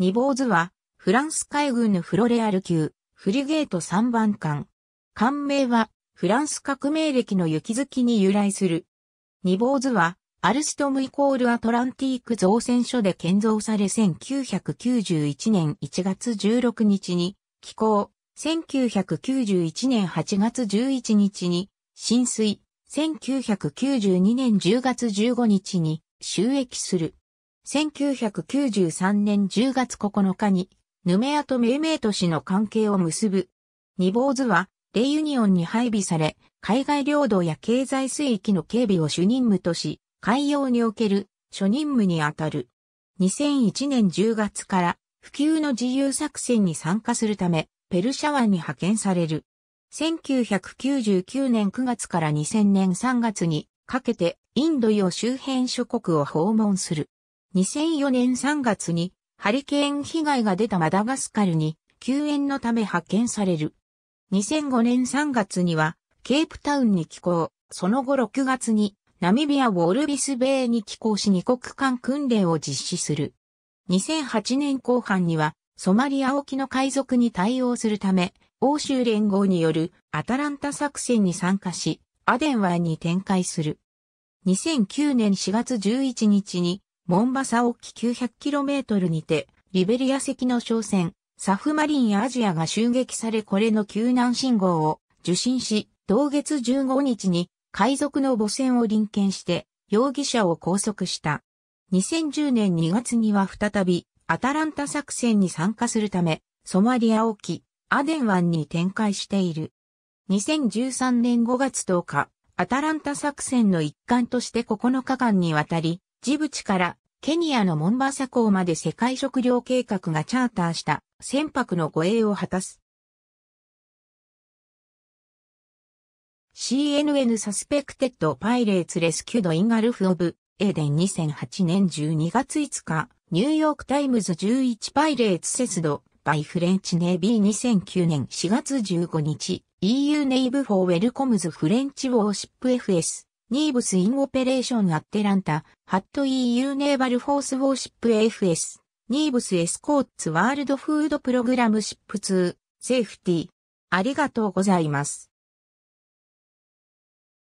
ニボーズは、フランス海軍のフロレアル級、フリゲート3番艦。艦名は、フランス革命歴の雪月に由来する。ニボーズは、アルストムイコールアトランティーク造船所で建造され1991年1月16日に、寄港、1991年8月11日に、浸水、1992年10月15日に、収益する。1993年10月9日に、ヌメアとメイメイ都市の関係を結ぶ。ニボーズは、レイユニオンに配備され、海外領土や経済水域の警備を主任務とし、海洋における初任務にあたる。2001年10月から普及の自由作戦に参加するため、ペルシャ湾に派遣される。1999年9月から2000年3月にかけてインド洋周辺諸国を訪問する。2004年3月にハリケーン被害が出たマダガスカルに救援のため派遣される。2005年3月にはケープタウンに寄港、その後6月にナミビアウォルビスベイに寄港し二国間訓練を実施する。2008年後半にはソマリア沖の海賊に対応するため欧州連合によるアタランタ作戦に参加し、アデン湾に展開する。2009年4月11日にモンバサ沖 900km にて、リベリア籍の商船、サフマリンやアジアが襲撃されこれの救難信号を受信し、同月15日に海賊の母船を臨検して容疑者を拘束した。2010年2月には再びアタランタ作戦に参加するためソマリア沖アデン湾に展開している。2013年5月10日、アタランタ作戦の一環として9日間にわたりジブチからケニアのモンバサ港まで世界食糧計画がチャーターした船舶の護衛を果たす。CNN サスペクテッドパイレーツレスキュードインガルフオブエーデン2008年12月5日ニューヨークタイムズ11パイレーツセスドバイフレンチネイビー2009年4月15日 EU ネイブフォーウェルコムズフレンチウォーシップ FS ニーブス・イン・オペレーション・アッテランタ、ハット・イー・ユー・ネーバル・フォース・ウォーシップ・ AFS、ニーブス・エスコーツ・ワールド・フード・プログラム・シップ2、セーフティー。ありがとうございます。